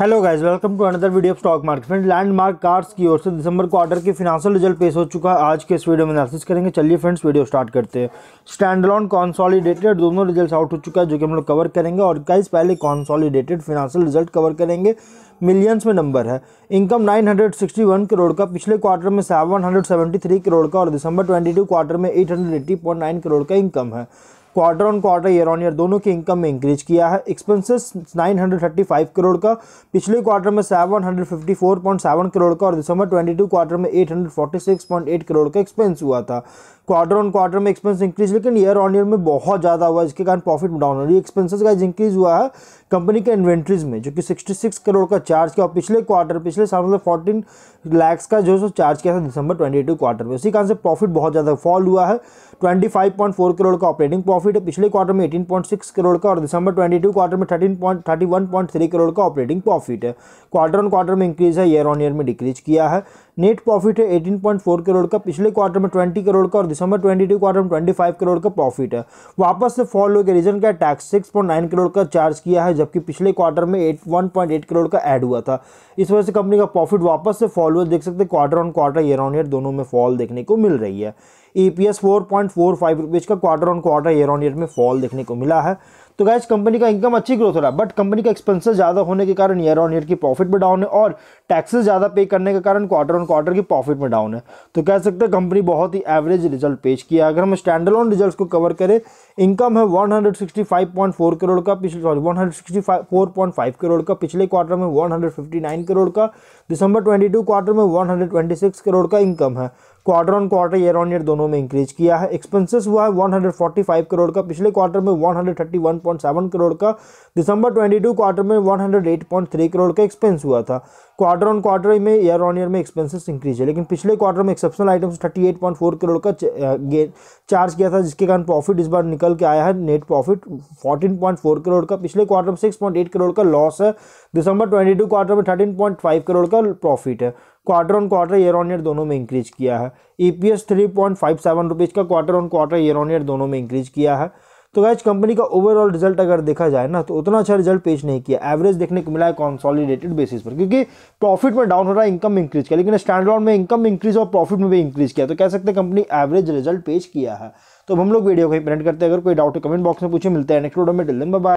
hello guys welcome to another video of stock market friend landmark cars की ओर से दिसंबर क्वार्टर के फिनांशियल रिजल्ट पेश हो चुका है आज के इस वीडियो में एनालिसिस करेंगे चलिए फ्रेंड्स वीडियो स्टार्ट करते हैं स्टैंडलॉन कॉन्सॉलीडेटेड दोनों रिजल्ट आउट हो चुका है जो कि हम लोग कवर करेंगे और गाइज पहले कॉन्सॉलीडेटेड फिनांशियल रिजल्ट कवर करेंगे मिलियंस में नंबर है इनकम 961 करोड़ का पिछले क्वार्टर में 773 करोड़ का और दिसंबर 22 क्वार्टर में 880.9 करोड़ का इनकम है quarter on quarter year on year दोनों की इनकम में इंक्रीज किया है एक्सपेंसेस 935 करोड़ का पिछले क्वार्टर में 754.7 करोड़ का और दिसंबर 22 क्वार्टर में 846.8 करोड़ का एक्सपेंस हुआ था क्वार्टर ऑन क्वार्टर में एक्सपेंस इंक्रीज लेकिन ईयर ऑन ईयर में बहुत ज़्यादा हुआ जिसके कारण प्रॉफिट डाउन हो रही है एक्सपेंसिस का इंक्रीज हुआ है कंपनी के इन्वेंट्रीज में जो कि 66 करोड़ का चार्ज किया और पिछले क्वार्टर पिछले साल मतलब फोर्टीन लैक्स का जो सो चार्ज किया था दिसंबर ट्वेंटी टू क्वार्टर में उसी कारण से प्रॉफिट बहुत ज़्यादा फॉल हुआ है 25.4 करोड़ का ऑपरेटिंग प्रॉफिट है पिछले क्वार्टर में 18.6 करोड़ का और दिसंबर 22 क्वार्टर में थर्टीन करोड़ का ऑपरेटिंग प्रॉफिट है क्वार्टर ऑन क्वार्टर में इंक्रीज है ईयर ऑन ईयर में डिक्रीज किया है नेट प्रॉफिट है 18.4 करोड़ का पिछले क्वार्टर में 20 करोड़ का और दिसंबर 22 क्वार्टर में 25 करोड़ का प्रॉफिट है वापस से फॉल हो गया रीजन क्या टैक्स 6.9 करोड़ का चार्ज किया है जबकि पिछले क्वार्टर में एट करोड़ का ऐड हुआ था इस वजह से कंपनी का प्रॉफिट वापस से फॉल हुआ देख सकते quarter on quarter year on year दोनों में फॉल देखने को मिल रही है E P S four point four five rupees का quarter on quarter year on year में फॉल देखने को मिला है तो गैज कंपनी का इनकम अच्छी ग्रोथ हो रहा है बट कंपनी का एक्सपेंसेस ज़्यादा होने के कारण ईयर ऑन ईयर की प्रॉफिट में डाउन है और टैक्सेस ज़्यादा पे करने के कारण क्वार्टर ऑन क्वार्टर की प्रॉफिट में डाउन है तो कह सकते हैं कंपनी बहुत ही एवरेज रिजल्ट पेश किया अगर हम स्टैंडर्ड ऑन रिजल्ट को कवर करें इनकम है 165.4 करोड़ का पिछले सॉरी 164.5 करोड़ का पिछले क्वार्टर में 159 करोड़ का दिसंबर 22 क्वार्टर में 126 करोड़ का इनकम है quarter on quarter year on year दोनों में इंक्रीज किया है एक्सपेंसेस हुआ है 145 करोड़ का पिछले क्वार्टर में 131.7 करोड़ का दिसंबर 22 क्वार्टर में 108.3 करोड़ का एक्सपेंस हुआ था क्वार्टर ऑन क्वार्टर में ईयर ऑन ईयर में एक्सपेंसेस इंक्रीज है लेकिन पिछले क्वार्टर में एक्सेप्शनल आइटम्स 38.4 करोड़ का चार्ज किया था जिसके कारण प्रॉफिट इस बार निकल निकल के आया है नेट प्रॉफिट 14.4 करोड़ का पिछले क्वार्टर में 6.8 करोड़ का लॉस है दिसंबर 22 क्वार्टर में 13.5 करोड़ का प्रॉफिट है quarter on quarter year on year दोनों में इंक्रीज किया है E P S three point five seven rupees का quarter on quarter year on year दोनों में इंक्रीज किया है तो गैज कंपनी का ओवरऑल रिजल्ट अगर देखा जाए ना तो उतना अच्छा रिजल्ट पेश नहीं किया एवरेज देखने को मिला है कॉन्सॉलिडेटेड बेसिस पर क्योंकि प्रॉफिट में डाउन हो रहा है इनकम इंक्रीज किया लेकिन स्टैंडर्ड में इनकम इंक्रीज और प्रॉफिट में भी इंक्रीज किया तो कह सकते हैं कंपनी एवरेज रिजल्ट पेश किया है तो हम लोग वीडियो को ही प्रिंट करते हैं अगर कोई डाउट है कमेंट बॉक्स में पूछे मिलते हैं नेक्स्ट वीडियो में डिलन बाय